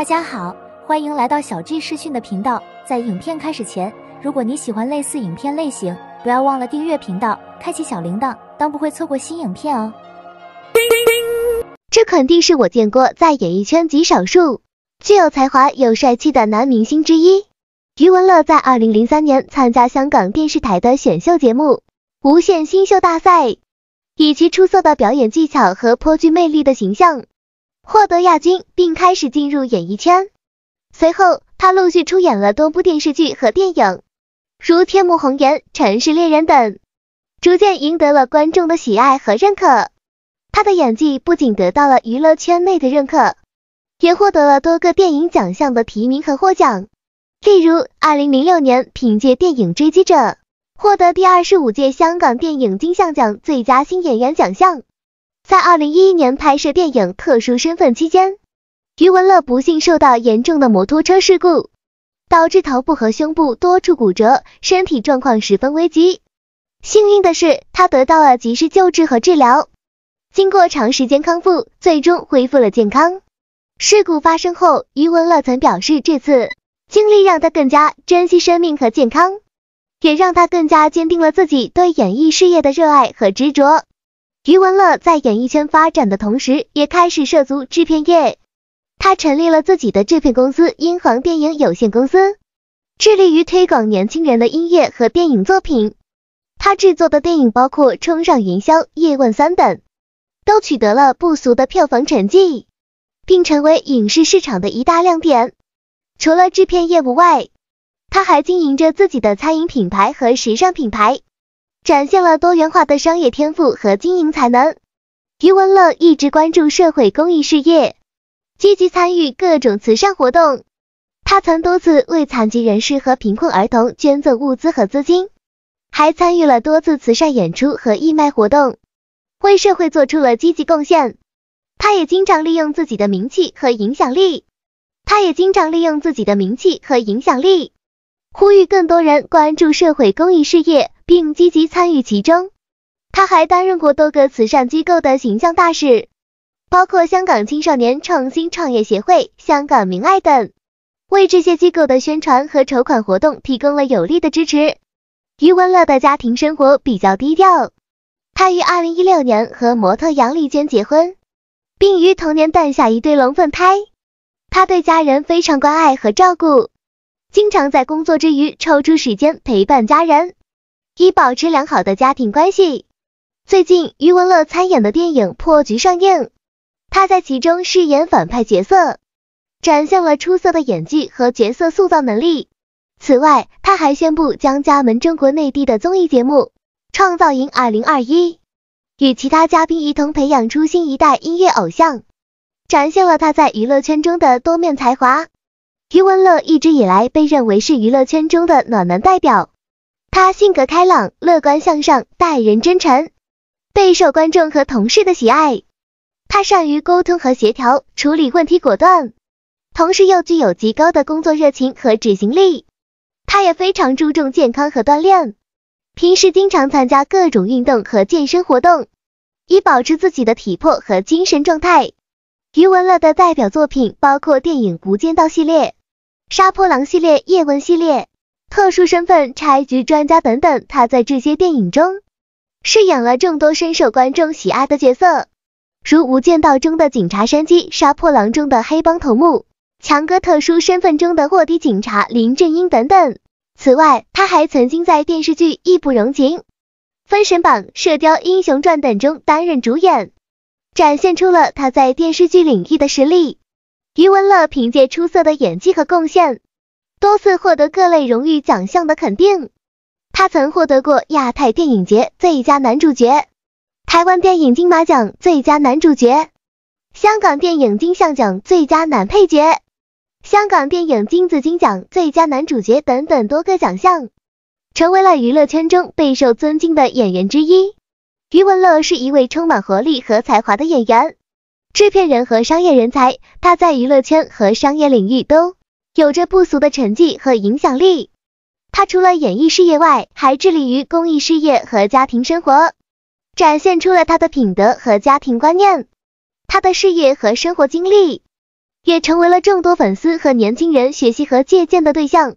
大家好，欢迎来到小 G 视讯的频道。在影片开始前，如果你喜欢类似影片类型，不要忘了订阅频道，开启小铃铛，当不会错过新影片哦。这肯定是我见过在演艺圈极少数具有才华又帅气的男明星之一。余文乐在2003年参加香港电视台的选秀节目《无线新秀大赛》，以其出色的表演技巧和颇具魅力的形象。获得亚军，并开始进入演艺圈。随后，他陆续出演了多部电视剧和电影，如《天幕红颜》《城市猎人》等，逐渐赢得了观众的喜爱和认可。他的演技不仅得到了娱乐圈内的认可，也获得了多个电影奖项的提名和获奖，例如2006年凭借电影《追击者》获得第二十五届香港电影金像奖最佳新演员奖项。在二零一一年拍摄电影《特殊身份》期间，余文乐不幸受到严重的摩托车事故，导致头部和胸部多处骨折，身体状况十分危急。幸运的是，他得到了及时救治和治疗，经过长时间康复，最终恢复了健康。事故发生后，余文乐曾表示，这次经历让他更加珍惜生命和健康，也让他更加坚定了自己对演艺事业的热爱和执着。余文乐在演艺圈发展的同时，也开始涉足制片业。他成立了自己的制片公司英皇电影有限公司，致力于推广年轻人的音乐和电影作品。他制作的电影包括《冲上云霄》《叶问三》等，都取得了不俗的票房成绩，并成为影视市场的一大亮点。除了制片业务外，他还经营着自己的餐饮品牌和时尚品牌。展现了多元化的商业天赋和经营才能。余文乐一直关注社会公益事业，积极参与各种慈善活动。他曾多次为残疾人士和贫困儿童捐赠物资和资金，还参与了多次慈善演出和义卖活动，为社会做出了积极贡献。他也经常利用自己的名气和影响力，他也经常利用自己的名气和影响力，呼吁更多人关注社会公益事业。并积极参与其中。他还担任过多个慈善机构的形象大使，包括香港青少年创新创业协会、香港明爱等，为这些机构的宣传和筹款活动提供了有力的支持。余文乐的家庭生活比较低调，他于二零一六年和模特杨丽娟结婚，并于同年诞下一对龙凤胎。他对家人非常关爱和照顾，经常在工作之余抽出时间陪伴家人。以保持良好的家庭关系。最近，余文乐参演的电影《破局》上映，他在其中饰演反派角色，展现了出色的演技和角色塑造能力。此外，他还宣布将加盟中国内地的综艺节目《创造营2021》，与其他嘉宾一同培养出新一代音乐偶像，展现了他在娱乐圈中的多面才华。余文乐一直以来被认为是娱乐圈中的暖男代表。他性格开朗、乐观向上，待人真诚，备受观众和同事的喜爱。他善于沟通和协调，处理问题果断，同时又具有极高的工作热情和执行力。他也非常注重健康和锻炼，平时经常参加各种运动和健身活动，以保持自己的体魄和精神状态。余文乐的代表作品包括电影《无间道》系列、《杀破狼》系列、《叶问》系列。特殊身份、拆局专家等等，他在这些电影中饰演了众多深受观众喜爱的角色，如《无间道》中的警察山鸡、《杀破狼》中的黑帮头目、《强哥特殊身份》中的卧底警察林正英等等。此外，他还曾经在电视剧《义不容情》《封神榜》《射雕英雄传》等中担任主演，展现出了他在电视剧领域的实力。余文乐凭借出色的演技和贡献。多次获得各类荣誉奖项的肯定，他曾获得过亚太电影节最佳男主角、台湾电影金马奖最佳男主角、香港电影金像奖最佳男配角、香港电影金紫金奖最佳男主角等等多个奖项，成为了娱乐圈中备受尊敬的演员之一。余文乐是一位充满活力和才华的演员、制片人和商业人才，他在娱乐圈和商业领域都。有着不俗的成绩和影响力，他除了演艺事业外，还致力于公益事业和家庭生活，展现出了他的品德和家庭观念。他的事业和生活经历，也成为了众多粉丝和年轻人学习和借鉴的对象。